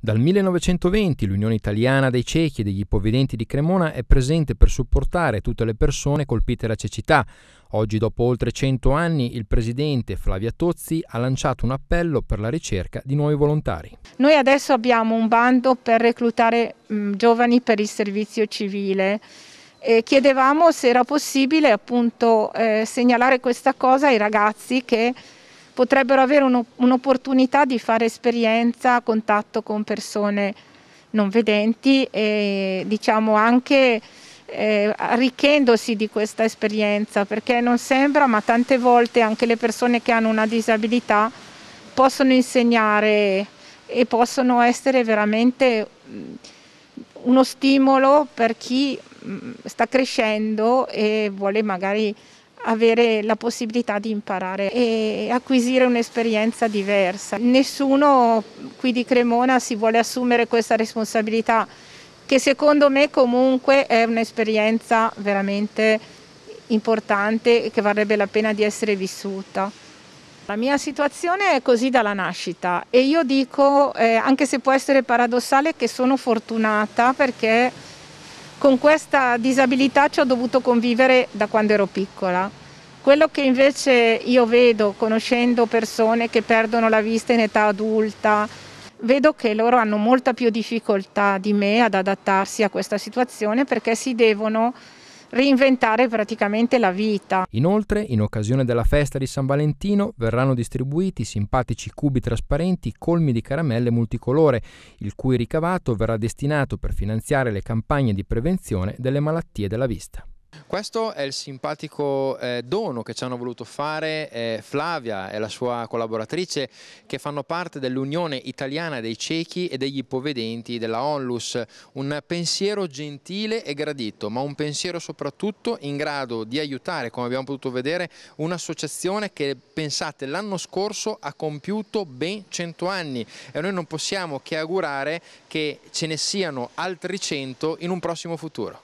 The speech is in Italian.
Dal 1920 l'Unione Italiana dei Ciechi e degli Ipovedenti di Cremona è presente per supportare tutte le persone colpite dalla cecità. Oggi, dopo oltre 100 anni, il presidente Flavia Tozzi ha lanciato un appello per la ricerca di nuovi volontari. Noi adesso abbiamo un bando per reclutare mh, mm, giovani per il servizio civile. E chiedevamo se era possibile appunto eh, segnalare questa cosa ai ragazzi che potrebbero avere un'opportunità di fare esperienza contatto con persone non vedenti e diciamo anche eh, arricchendosi di questa esperienza perché non sembra ma tante volte anche le persone che hanno una disabilità possono insegnare e possono essere veramente mm, uno stimolo per chi mm, sta crescendo e vuole magari avere la possibilità di imparare e acquisire un'esperienza diversa. Nessuno qui di Cremona si vuole assumere questa responsabilità che secondo me comunque è un'esperienza veramente importante e che varrebbe la pena di essere vissuta. La mia situazione è così dalla nascita e io dico, eh, anche se può essere paradossale, che sono fortunata perché con questa disabilità ci ho dovuto convivere da quando ero piccola. Quello che invece io vedo conoscendo persone che perdono la vista in età adulta, vedo che loro hanno molta più difficoltà di me ad adattarsi a questa situazione perché si devono reinventare praticamente la vita. Inoltre, in occasione della festa di San Valentino, verranno distribuiti simpatici cubi trasparenti colmi di caramelle multicolore, il cui ricavato verrà destinato per finanziare le campagne di prevenzione delle malattie della vista. Questo è il simpatico eh, dono che ci hanno voluto fare eh, Flavia e la sua collaboratrice che fanno parte dell'Unione Italiana dei Ciechi e degli Ipovedenti della Onlus. Un pensiero gentile e gradito, ma un pensiero soprattutto in grado di aiutare, come abbiamo potuto vedere, un'associazione che pensate l'anno scorso ha compiuto ben 100 anni e noi non possiamo che augurare che ce ne siano altri 100 in un prossimo futuro.